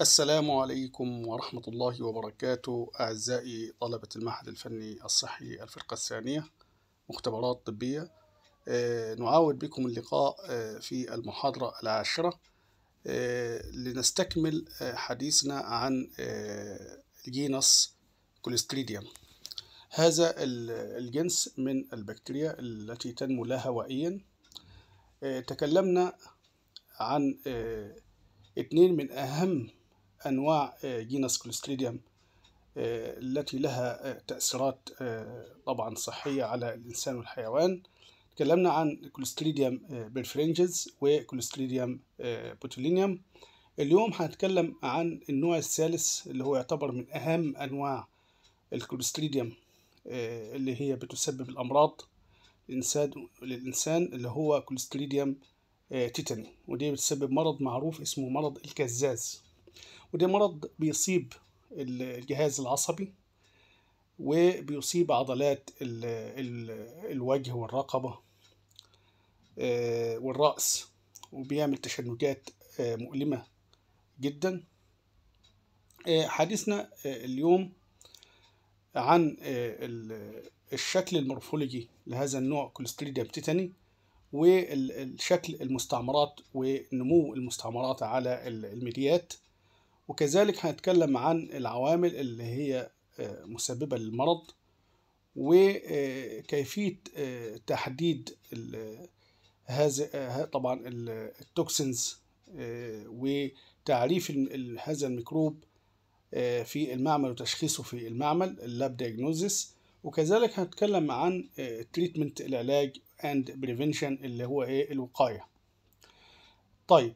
السلام عليكم ورحمة الله وبركاته أعزائي طلبة المعهد الفني الصحي الفرقة الثانية مختبرات طبية آه، نعاود بكم اللقاء آه، في المحاضرة العاشرة آه، لنستكمل حديثنا عن الجينس كوليستريديوم هذا الجنس من البكتيريا التي تنمو لا هوائيا تكلمنا عن اثنين من أهم أنواع جينس آه، كلوستريديوم آه، التي لها آه، تأثيرات طبعا صحية على الإنسان والحيوان تكلمنا عن كلوستريديم بيرفرينجز وكلوستريديم بوتولينيوم اليوم هنتكلم عن النوع الثالث اللي هو يعتبر من أهم أنواع الكلوستريديم اللي هي بتسبب الأمراض للإنسان للإنسان اللي هو كلوستريديم تيتاني ودي بتسبب مرض معروف اسمه مرض الكزاز وده مرض بيصيب الجهاز العصبي وبيصيب عضلات الـ الـ الوجه والرقبة آه، والرأس وبيعمل تشنجات آه، مؤلمة جدا آه، حديثنا اليوم عن الشكل المورفولوجي لهذا النوع كوليستريديم تيتاني والشكل المستعمرات ونمو المستعمرات على الميديات وكذلك هنتكلم عن العوامل اللي هي آه، مسببة للمرض وكيفية آه، آه، تحديد هذا طبعا التوكسينز وتعريف هذا الميكروب في المعمل وتشخيصه في المعمل اللاب دايجنوزيس وكذلك هنتكلم عن تريتمنت العلاج اند بريفنشن اللي هو ايه الوقايه طيب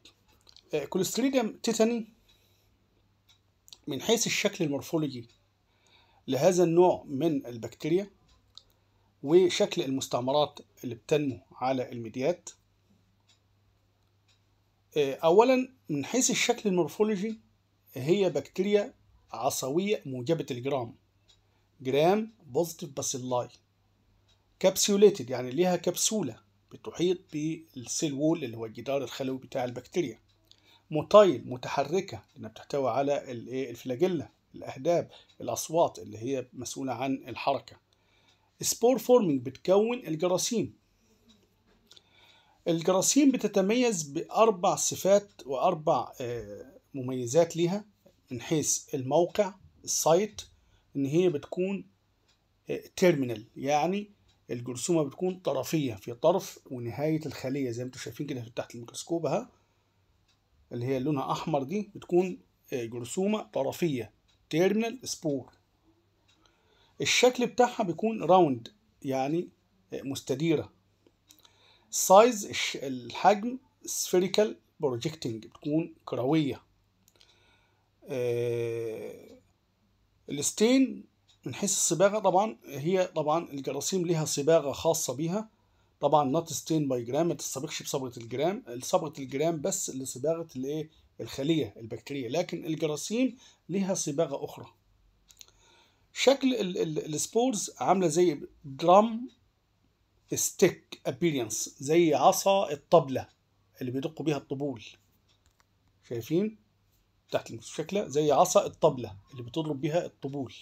كوليستريديوم تيتاني من حيث الشكل المورفولوجي لهذا النوع من البكتيريا وشكل المستعمرات اللي بتنمو على الميديات آه، اولا من حيث الشكل المورفولوجي هي بكتيريا عصويه موجبه الجرام جرام بوزيتيف باسيلاي كابسوليتد يعني ليها كبسوله بتحيط بالسيل وول اللي هو الجدار الخلوي بتاع البكتيريا موتايل متحركه لانها بتحتوي على إيه، الفلاجيلا الاهداب الاصوات اللي هي مسؤوله عن الحركه سبور فورمينج بتكون الجراثيم الجراثيم بتتميز باربع صفات واربع آه، مميزات ليها من حيث الموقع السايت ان هي بتكون تيرمينال آه، يعني الجرثومه بتكون طرفيه في طرف ونهايه الخليه زي ما انتم شايفين كده تحت الميكروسكوب اهو اللي هي لونها احمر دي بتكون آه، جرثومه طرفيه تيرمينال سبور الشكل بتاعها بيكون راوند يعني آه، مستديره سايز الحجم سفيريكال بروجيكتنج بتكون كرويه آه، الستين من حيث الصباغه طبعا هي طبعا الجراثيم ليها صباغه خاصه بيها طبعا نوت ستين باي جرام ما تستبقش بصبغه الجرام صبغه الجرام بس لصباغه الايه الخليه البكتيريه لكن الجراثيم ليها صباغه اخرى شكل السبورز عامله زي درام ستيك ابيرينس زي عصا الطبله اللي بيدقوا بيها الطبول شايفين تحت المستشكله زي عصا الطبله اللي بتضرب بيها الطبول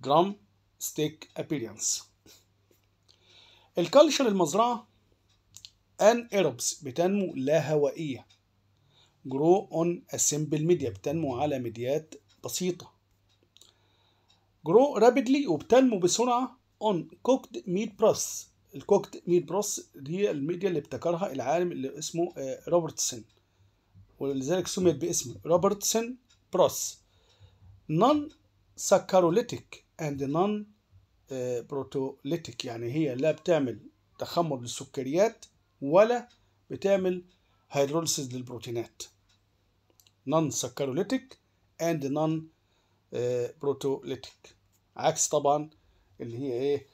جرام ستيك ابيرينس الكالشر المزرعة ان ايروبس بتنمو لا هوائية جرو اون اسيمبل ميديا بتنمو على ميديات بسيطة جرو رابيدلي وبتنمو بسرعة اون كوكد ميد بروس الكوكد ميد بروس دي الميديا اللي ابتكرها العالم اللي اسمه روبرتسون آه، ولذلك سميت باسم روبرتسون بروس نون ساكاروليتيك اند نون بروتوليتيك يعني هي لا بتعمل تخمر للسكريات ولا بتعمل هيدروليسيس للبروتينات نون سكروليتيك اند نون بروتوليتيك عكس طبعا اللي هي ايه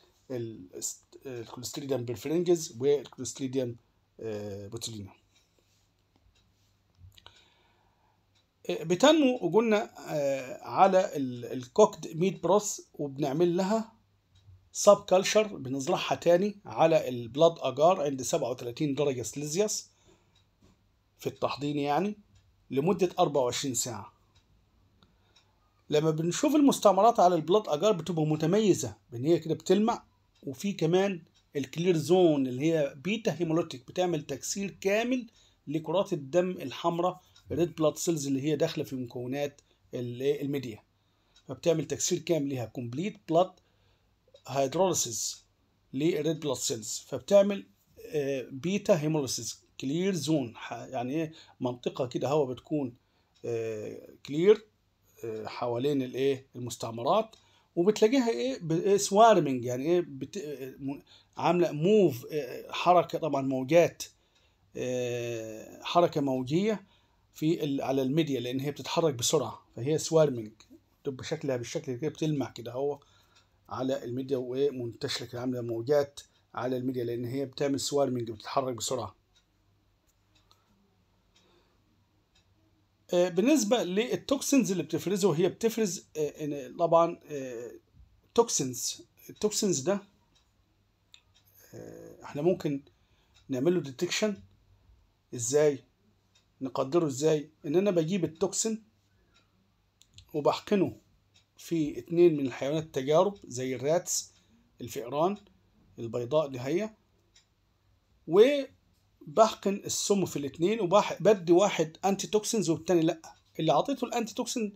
الكوليستريديوم بيرفرينجز والكوليستريديوم آه، بوتولينا آه، بتنمو وقلنا آه، على الكوكد ميت بروس وبنعمل لها سب كلشر بنزرعها تاني على البلاد اجار عند 37 درجة سليزيوس في التحضين يعني لمدة 24 ساعة لما بنشوف المستعمرات على البلاد اجار بتبقى متميزة بان هي كده بتلمع وفي كمان الكلير زون اللي هي بيتا هيمولوتيك بتعمل تكسير كامل لكرات الدم الحمراء الريد بلاد سيلز اللي هي داخله في مكونات الميديا فبتعمل تكسير كامل ليها كومبليت بلاد هيدروليسيس للريد بلاد سيلز فبتعمل بيتا هيموليسيس كلير زون يعني ايه منطقه كده هوا بتكون كلير آه، آه، حوالين الايه المستعمرات وبتلاقيها ايه سوارمنج إيه؟ يعني ايه بت... آه، عامله موف حركه طبعا موجات حركه موجيه في ال... على الميديا لان هي بتتحرك بسرعه فهي سوارمنج تبقى شكلها بالشكل كده بتلمع كده هو على الميديا ومنتشره كده عامله موجات على الميديا لان هي بتعمل سوارمنج بتتحرك بسرعه آه، بالنسبه للتوكسنز اللي بتفرزه هي بتفرز آه، طبعا توكسنز آه، التوكسنز ده احنا ممكن نعمل له ديتكشن ازاي نقدره ازاي ان انا بجيب التوكسن وبحقنه في اتنين من الحيوانات التجارب زي الراتس الفئران البيضاء هي وبحقن السم في الاتنين وبدي واحد انتي توكسنز والتاني لا اللي اعطيته الانتي توكسن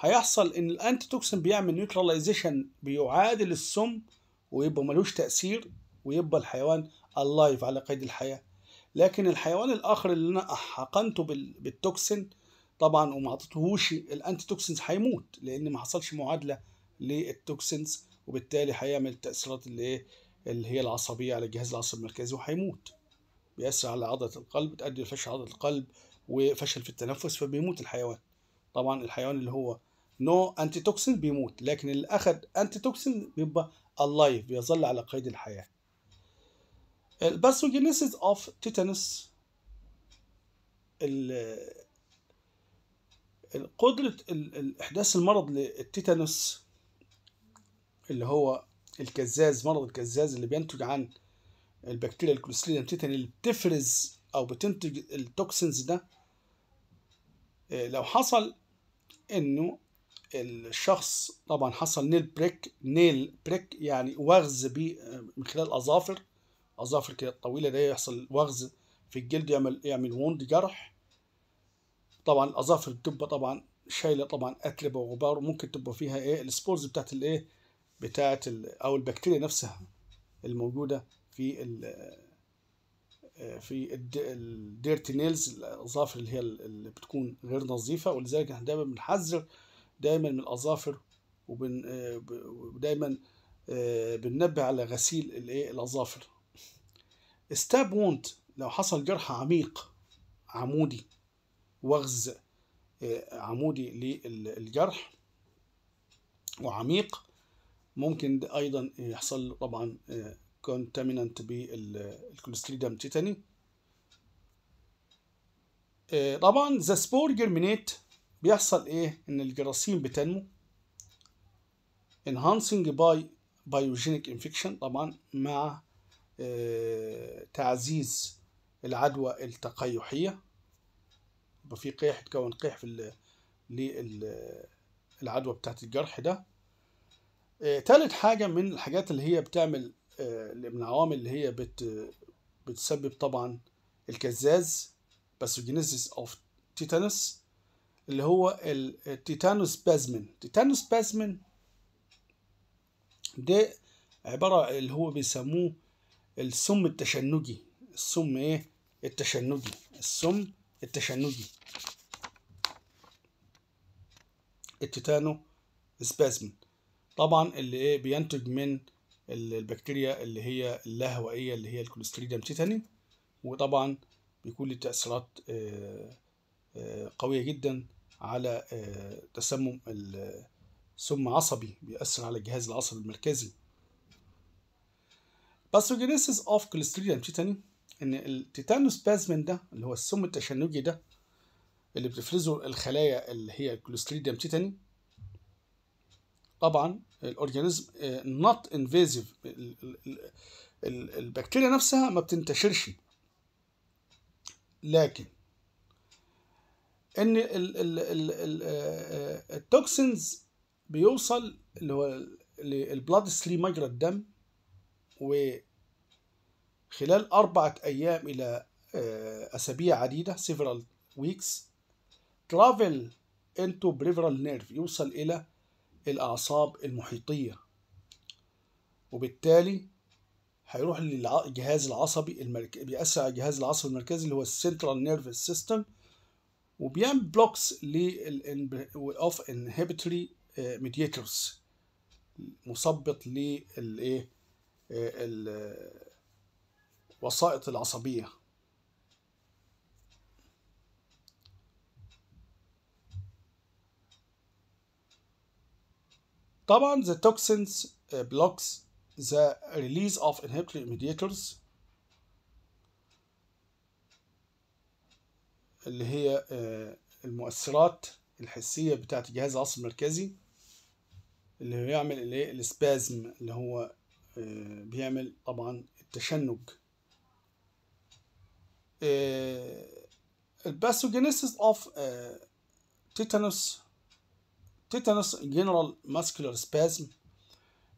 هيحصل ان الانتي توكسن بيعمل نيوتراليزيشن بيعادل السم ويبقى ملوش تاثير ويبقى الحيوان اللايف على قيد الحياه لكن الحيوان الاخر اللي انا حقنته بالتوكسن طبعا وما اعطيتهوش الانتي توكسنز هيموت لان ما حصلش معادله للتوكسنز وبالتالي هيعمل تاثيرات اللي إيه، اللي هي العصبيه على الجهاز العصبي المركزي وهيموت بيأثر على عضله القلب بتؤدي لفشل عضله القلب وفشل في التنفس فبيموت الحيوان طبعا الحيوان اللي هو نو انتي توكسين بيموت لكن اللي اخذ انتي توكسين بيبقى الايف بيظل على قيد الحياه الباثوجينيسيس اوف تيتانوس قدرة إحداث المرض للتيتانوس اللي هو الكزاز مرض الكزاز اللي بينتج عن البكتيريا الكلوستريديم تيتاني اللي بتفرز أو بتنتج التوكسينز ده آه، لو حصل إنه الشخص طبعا حصل نيل بريك نيل بريك يعني وغز آه، من خلال أظافر أظافر كده الطويلة ده يحصل وغز في الجلد يعمل يعمل ووند جرح طبعا اظافر بتبقى طبعا شايله طبعا اتربه وغبار وممكن تبقى فيها ايه السبورز بتاعت الايه بتاعت او البكتيريا نفسها الموجوده في ال آه، في الديرتي نيلز الاظافر اللي هي اللي بتكون غير نظيفه ولذلك احنا دايما بنحذر دايما من الاظافر وبن آه، ودايما آه، بننبه على غسيل الايه الاظافر ستاب وونت لو حصل جرح عميق عمودي وغز آه، عمودي للجرح وعميق ممكن ايضا يحصل له طبعا كونتامينانت آه، بالكوليستريدم تيتاني آه، طبعا ذا سبور جيرمينيت بيحصل ايه ان الجراثيم بتنمو enhancing باي بايوجينيك انفكشن طبعا مع تعزيز العدوى التقيحيه يبقى في قيح تكون قيح في للعدوى بتاعت الجرح ده آه تالت حاجة من الحاجات اللي هي بتعمل آه من العوامل اللي هي بت بتسبب طبعا الكزاز جينيسيس اوف تيتانوس اللي هو التيتانوس بازمن تيتانوس بازمن ده عبارة اللي هو بيسموه السم التشنجي السم ايه التشنجي السم التشنجي التيتانو سبازمن طبعا اللي ايه بينتج من البكتيريا اللي هي اللاهوائيه اللي هي الكوليستريديم تيتاني وطبعا بيكون له تاثيرات آه، آه، قويه جدا على آه، تسمم السم عصبي بيأثر على الجهاز العصبي المركزي باثوجينيسيس اوف كوليستريديم تيتاني ان التيتانوس بازمن ده اللي هو السم التشنجي ده اللي بتفرزه الخلايا اللي هي كلوستريديم تيتاني طبعا الاورجانيزم نوت آه، انفيزيف البكتيريا نفسها ما بتنتشرش لكن ان التوكسينز آه، بيوصل اللي هو البلاد ستريم مجرى الدم خلال أربعة أيام إلى آه، أسابيع عديدة several weeks travel into peripheral nerve يوصل إلى الأعصاب المحيطية وبالتالي هيروح للجهاز العصبي المركزي بيأثر على الجهاز العصبي المركزي اللي هو السنترال nervous سيستم وبيعمل بلوكس لل اوف انهبيتوري ميديتورز مثبط للايه آه، وسائط العصبية طبعا the toxins uh, blocks the release of inhibitory mediators اللي هي uh, المؤثرات الحسية بتاعة الجهاز العصبي المركزي اللي بيعمل الايه السبازم اللي هو uh، بيعمل طبعا التشنج آه، الباثوجينيسيس اوف تيتانوس تيتانوس جنرال ماسكولار سبازم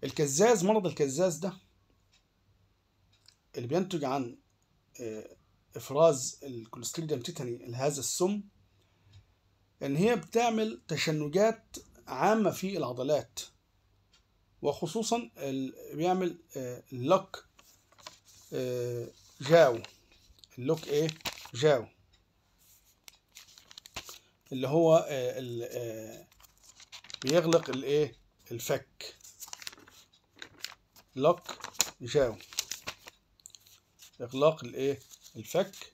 الكزاز مرض الكزاز ده اللي بينتج عن آه، افراز الكوليستريديوم تيتاني لهذا السم ان هي بتعمل تشنجات عامه في العضلات وخصوصا بيعمل آه، لك جاو اللوك ايه جاو اللي هو آه، آه، بيغلق الايه الفك لوك جاو اغلاق الايه الفك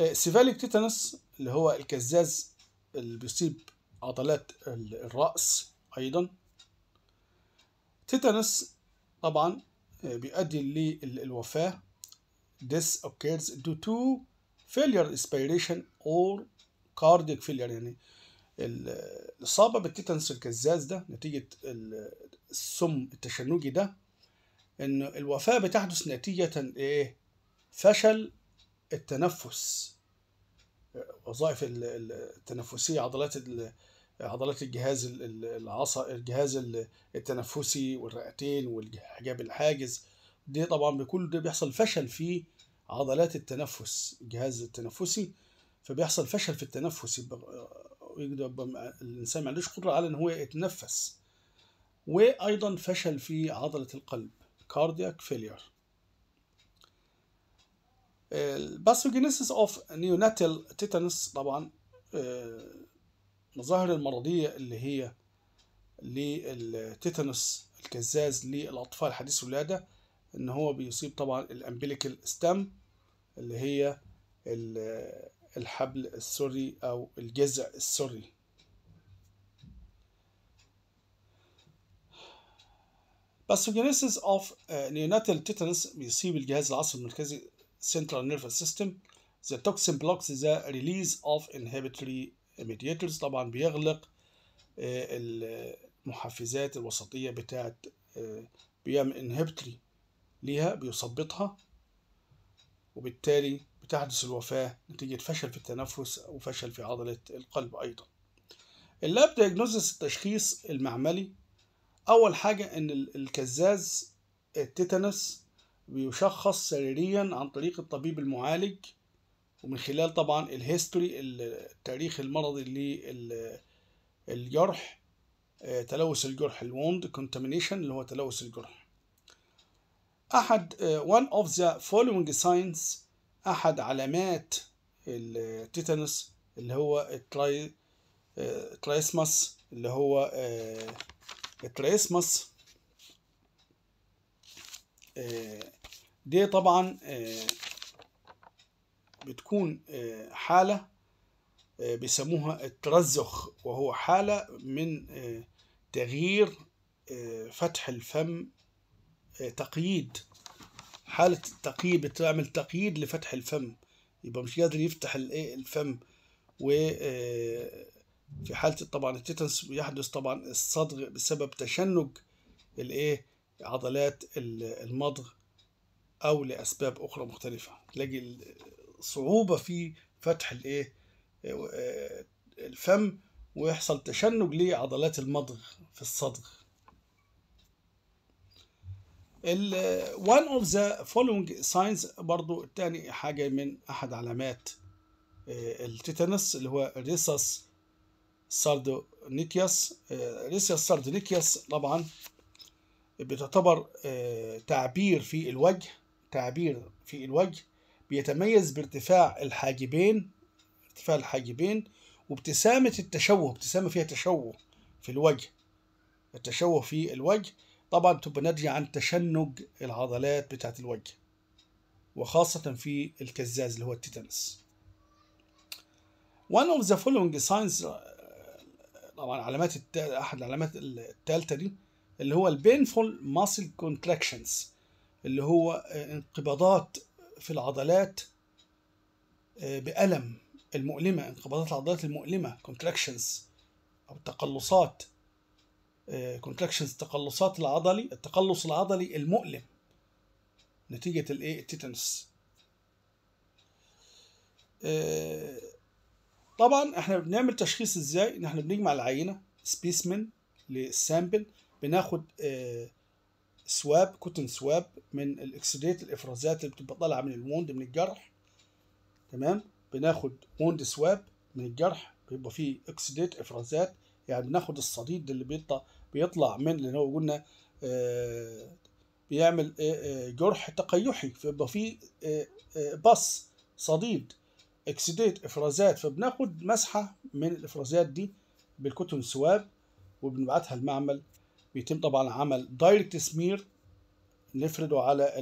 آه، سيفاليك تيتانس اللي هو الكزاز اللي بيصيب عضلات الرأس أيضا تيتانس طبعا آه، بيؤدي للوفاة this occurs due to failure respiration or cardiac failure يعني الإصابة بالتيتانس الكزاز ده نتيجة السم التشنجي ده إن الوفاة بتحدث نتيجة إيه؟ فشل التنفس آه، وظائف التنفسية عضلات عضلات الجهاز العصا الجهاز التنفسي والرئتين والحجاب الحاجز دي طبعا بكل ده بيحصل فشل في عضلات التنفس الجهاز التنفسي فبيحصل فشل في التنفس يبقى آه، الانسان ما عندوش قدره على ان هو يتنفس وايضا فشل في عضله القلب كاردياك فيلير الباثوجينيسيس اوف نيوناتال تيتانس طبعا آه، المظاهر المرضية اللي هي للتيتانوس الكزاز للأطفال حديث الولادة إن هو بيصيب طبعا الأمبليكال ستام اللي هي الحبل السري أو الجذع السري باثوجينيسيس اوف نيوناتال تيتانس بيصيب الجهاز العصبي المركزي central nervous system the toxin blocks the release of inhibitory الميدياتلز طبعا بيغلق آه، المحفزات الوسطيه بتاعت آه، بيعمل انهبتري ليها بيثبطها وبالتالي بتحدث الوفاه نتيجه فشل في التنفس او فشل في عضله القلب ايضا اللاب دايجنوزس التشخيص المعملي اول حاجه ان الكزاز التيتانس بيشخص سريريا عن طريق الطبيب المعالج ومن خلال طبعا الهيستوري التاريخ المرضي للجرح آه، تلوث الجرح الوند contamination اللي هو تلوث الجرح أحد آه، one of the following signs أحد علامات التيتانوس اللي هو التراي آه، اللي هو الترايسماس دي طبعا بتكون آه، حالة آه، بيسموها الترزخ وهو حالة من آه، تغيير فتح الفم تقييد حالة التقييد بتعمل تقييد لفتح الفم يبقى مش قادر يفتح الايه الفم و في حالة طبعا التيتنس يحدث طبعا الصدغ بسبب تشنج الايه عضلات المضغ او لاسباب اخرى مختلفة تلاقي صعوبه في فتح الايه آه، الفم ويحصل تشنج لعضلات المضغ في الصدغ ال آه، one of the following signs برضو تاني حاجة من أحد علامات آه، التيتانس اللي هو ريسس ساردونيكياس ريسس ساردونيكياس طبعا بتعتبر تعبير في الوجه تعبير في الوجه بيتميز بارتفاع الحاجبين ارتفاع الحاجبين وابتسامة التشوه ابتسامة فيها تشوه في الوجه التشوه في الوجه طبعا تبقى ناتجة عن تشنج العضلات بتاعة الوجه وخاصة في الكزاز اللي هو التيتانس one of the following signs آه، طبعا علامات احد العلامات الثالثه دي اللي هو البينفول ماسل كونتراكشنز اللي هو آه، انقباضات في العضلات آه، بألم المؤلمة انقباضات العضلات المؤلمة contractions أو التقلصات آه، contractions تقلصات العضلي التقلص العضلي المؤلم نتيجة الايه التيتانوس آه، طبعا احنا بنعمل تشخيص ازاي ان احنا بنجمع العينة سبيسمن للسامبل بناخد سواب كوتن سواب من الاكسديت الافرازات اللي بتبقى طالعه من الموند من الجرح تمام بناخد موند سواب من الجرح بيبقى فيه اكسديت افرازات يعني بناخد الصديد اللي بيطلع بيطلع من اللي هو قلنا آه، بيعمل آه، آه، جرح تقيحي فيبقى فيه بص صديد اكسديت افرازات فبناخد مسحه من الافرازات دي بالكوتن سواب وبنبعتها المعمل بيتم طبعا عمل دايركت سمير نفرده على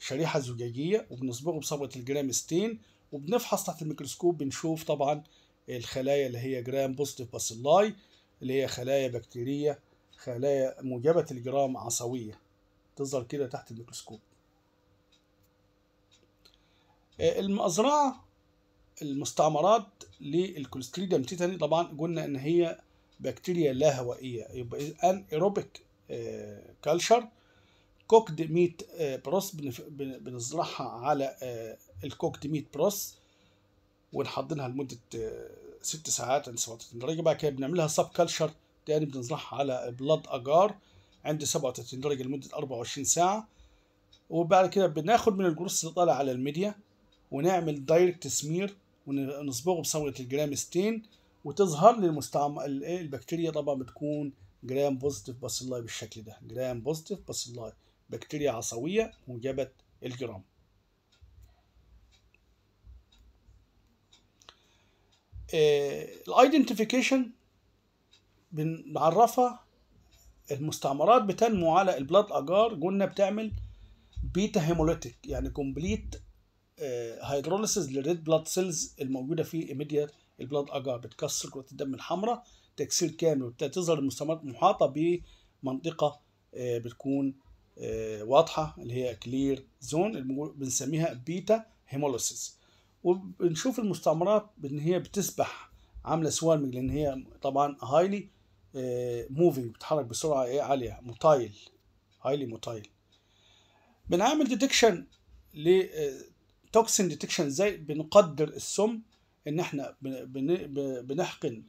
الشريحة الزجاجية وبنصبغه بصبغة الجرام ستين وبنفحص تحت الميكروسكوب بنشوف طبعا الخلايا اللي هي جرام بوزيتيف باسيلاي اللي هي خلايا بكتيرية خلايا موجبة الجرام عصوية تظهر كده تحت الميكروسكوب المزرعة المستعمرات للكولستريديوم تيتاني طبعا قلنا ان هي بكتيريا لا هوائيه يبقى ان ايروبيك كلشر كوكد ميت بروس بنزرعها على الكوكد ميت بروس ونحضنها لمده آه، ست ساعات عند 37 درجه بعد كده بنعملها سب كلشر تاني بنزرعها على بلاد اجار عند 37 درجه لمده 24 ساعه وبعد كده بناخد من الجروس اللي طالع على الميديا ونعمل دايركت سمير ونصبغه بصبغه الجرام ستين وتظهر للمستعمر إيه، البكتيريا طبعا بتكون جرام بوزيتيف باسيلاي بالشكل ده جرام بوزيتيف باسيلاي بكتيريا عصويه موجبه الجرام آه، الايدنتيفيكيشن بنعرفها المستعمرات بتنمو على البلاد اجار قلنا بتعمل بيتا هيموليتيك يعني كومبليت هيدروليسيس للريد بلاد سيلز الموجوده في immediate البلاد اجار بتكسر كره الدم الحمراء تكسير كامل وتظهر المستعمرات محاطه بمنطقه آه، بتكون آه، واضحه اللي هي كلير زون بنسميها بيتا هيمولوسيس وبنشوف المستعمرات ان هي بتسبح عامله سوالمج لان هي طبعا هايلي آه، موفينج بتتحرك بسرعه ايه عاليه موتايل هايلي موتايل بنعمل ديتكشن ل توكسين ديتكشن ازاي بنقدر السم ان احنا بنحقن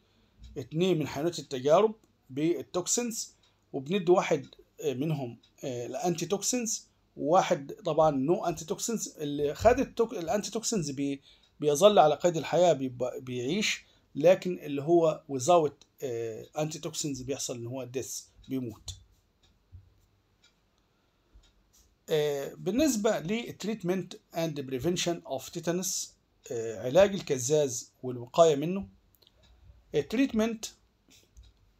اتنين من حيوانات التجارب بالتوكسنز وبندي واحد آه، منهم آه، الانتي توكسنز وواحد طبعا نو انتي توكسنز اللي خد التوك... الانتي توكسنز بي... بيظل على قيد الحياه بيعيش لكن اللي هو وزاوت انتي توكسنز بيحصل ان هو ديس بيموت آه، بالنسبه للتريتمنت اند بريفنشن اوف تيتانس آه، علاج الكزاز والوقاية منه التريتمنت آه،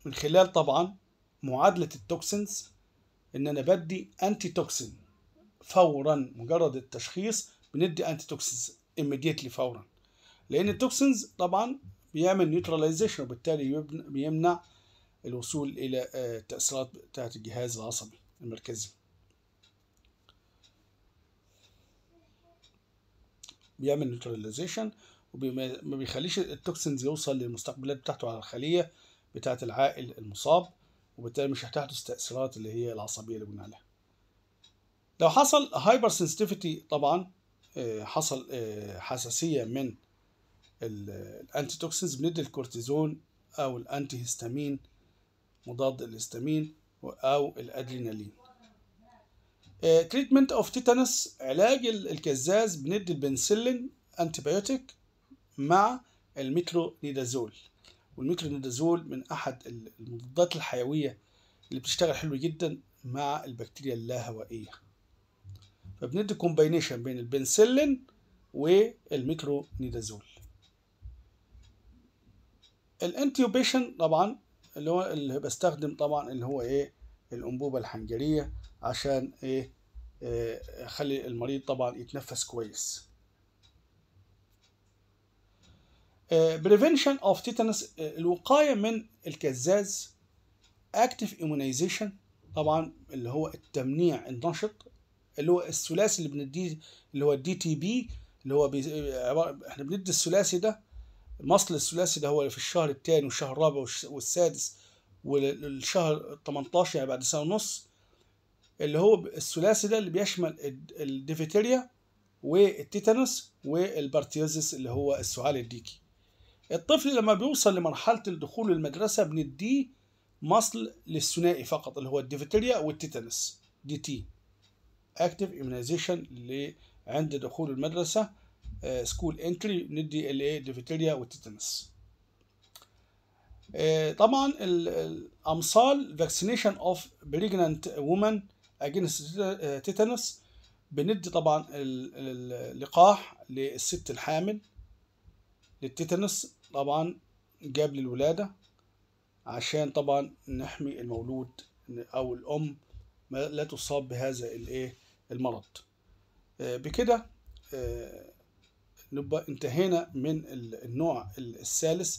من خلال طبعا معادلة التوكسينز ان انا بدي انتي توكسين فورا مجرد التشخيص بندي انتي توكسينز immediately فورا لان التوكسينز طبعا بيعمل نيوتراليزيشن وبالتالي بيمنع الوصول الى التاثيرات آه، بتاعه الجهاز العصبي المركزي بيعمل نيوتراليزيشن وما بيخليش التوكسنز يوصل للمستقبلات بتاعته على الخليه بتاعه العائل المصاب وبالتالي مش هتحدث تاثيرات اللي هي العصبيه اللي قلنا عليها. لو حصل هايبر سنسيتيفيتي طبعا آه، حصل آه، حساسيه من الانتي توكسنز بندي الكورتيزون او الانتي هيستامين مضاد الهستامين او الادرينالين. تريتمنت اوف تيتانس علاج الكزاز بندي البنسلين انتيبيوتيك مع الميترونيدازول والميترونيدازول من احد المضادات الحيويه اللي بتشتغل حلو جدا مع البكتيريا اللاهوائيه فبندي كومباينيشن بين البنسلين والميكرونيدازول الانتيوبيشن طبعا اللي هو اللي بستخدم طبعا اللي هو ايه الانبوبه الحنجريه عشان ايه آه، اخلي المريض طبعا يتنفس كويس بريفنشن آه، اوف tetanus آه، الوقايه من الكزاز اكتف immunization طبعا اللي هو التمنيع النشط اللي هو الثلاثي اللي بنديه اللي هو الدي تي بي اللي هو بي... احنا بندي الثلاثي ده مصل الثلاثي ده هو في الشهر الثاني والشهر الرابع والسادس والشهر 18 يعني بعد سنه ونص اللي هو الثلاثي ده اللي بيشمل الديفيتيريا والتيتانوس والبارتيوزس اللي هو السعال الديكي الطفل لما بيوصل لمرحلة الدخول للمدرسة بنديه مصل للثنائي فقط اللي هو الديفيتيريا والتيتانوس دي تي اكتف اميونيزيشن عند دخول المدرسة سكول آه، انتري ندي الايه ديفيتيريا والتيتانوس آه، طبعا الامصال فاكسينيشن اوف بريجنانت وومن اجينست آه، تيتانوس بندي طبعا اللقاح للست الحامل للتيتانوس طبعا جاب للولادة عشان طبعا نحمي المولود او الام لا تصاب بهذا الايه المرض آه، بكده آه، نبقى انتهينا من النوع الثالث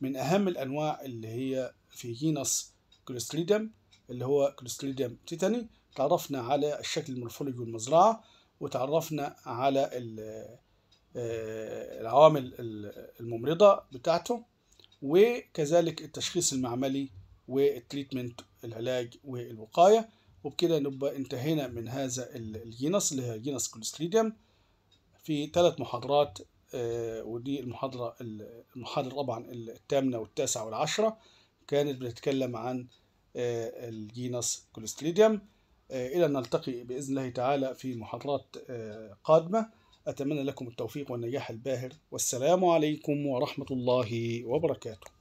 من اهم الانواع اللي هي في جينس كلوستريدم اللي هو كلوستريدم تيتاني تعرفنا على الشكل المورفولوجي والمزرعة وتعرفنا على آه، العوامل الممرضة بتاعته وكذلك التشخيص المعملي والتريتمنت العلاج والوقاية وبكده نبقى انتهينا من هذا الجينس اللي هي جينس كولستريديوم في ثلاث محاضرات آه، ودي المحاضرة المحاضرة طبعا الثامنة والتاسعة والعشرة كانت بتتكلم عن آه، الجينس كولستريديوم آه، إلى أن نلتقي بإذن الله تعالى في محاضرات آه، قادمة أتمنى لكم التوفيق والنجاح الباهر والسلام عليكم ورحمة الله وبركاته